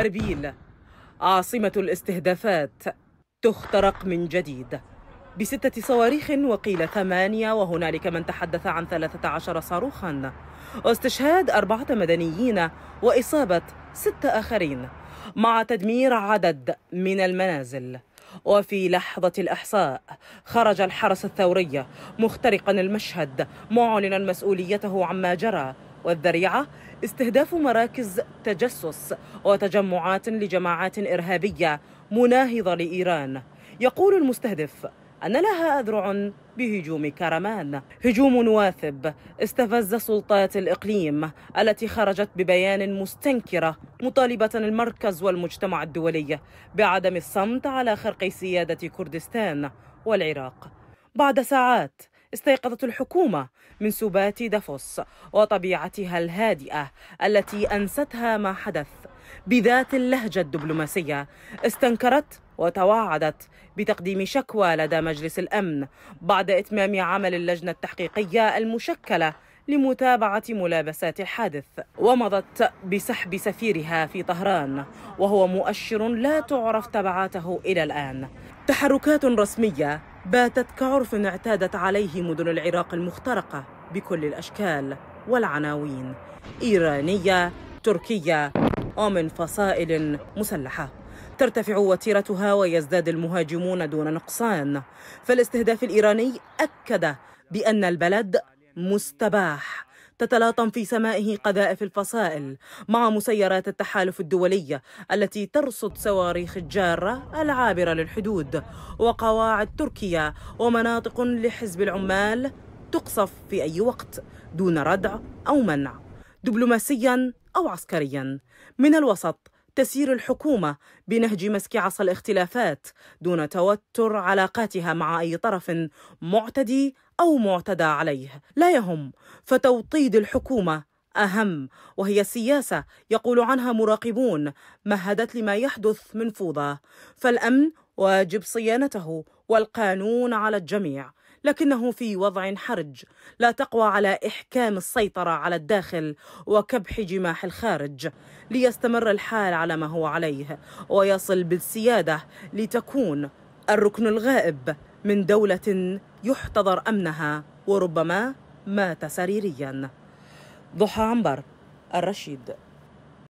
أربيل عاصمة الاستهدافات تخترق من جديد بستة صواريخ وقيل ثمانية وهنالك من تحدث عن 13 صاروخا واستشهاد أربعة مدنيين وإصابة ستة آخرين مع تدمير عدد من المنازل وفي لحظة الإحصاء خرج الحرس الثوري مخترقا المشهد معلنا مسؤوليته عما جرى والذريعة استهداف مراكز تجسس وتجمعات لجماعات إرهابية مناهضة لإيران يقول المستهدف أن لها أذرع بهجوم كرمان هجوم واثب استفز سلطات الإقليم التي خرجت ببيان مستنكرة مطالبة المركز والمجتمع الدولي بعدم الصمت على خرق سيادة كردستان والعراق بعد ساعات استيقظت الحكومة من سبات دافوس وطبيعتها الهادئة التي أنستها ما حدث بذات اللهجة الدبلوماسية استنكرت وتوعدت بتقديم شكوى لدى مجلس الأمن بعد إتمام عمل اللجنة التحقيقية المشكلة لمتابعة ملابسات الحادث ومضت بسحب سفيرها في طهران وهو مؤشر لا تعرف تبعاته إلى الآن تحركات رسمية باتت كعرف اعتادت عليه مدن العراق المخترقة بكل الأشكال والعناوين إيرانية تركية ومن فصائل مسلحة ترتفع وتيرتها ويزداد المهاجمون دون نقصان فالاستهداف الإيراني أكد بأن البلد مستباح تتلاطم في سمائه قذائف الفصائل مع مسيرات التحالف الدولية التي ترصد صواريخ الجارة العابرة للحدود وقواعد تركيا ومناطق لحزب العمال تقصف في أي وقت دون ردع أو منع دبلوماسيا أو عسكريا من الوسط تسير الحكومة بنهج مسك عصا الاختلافات دون توتر علاقاتها مع أي طرف معتدي أو معتدى عليه لا يهم فتوطيد الحكومة أهم وهي السياسة يقول عنها مراقبون مهدت لما يحدث من فوضى فالأمن واجب صيانته والقانون على الجميع لكنه في وضع حرج لا تقوى على إحكام السيطرة على الداخل وكبح جماح الخارج ليستمر الحال على ما هو عليه ويصل بالسيادة لتكون الركن الغائب من دولة يحتضر أمنها وربما مات سريريا ضحى عنبر الرشيد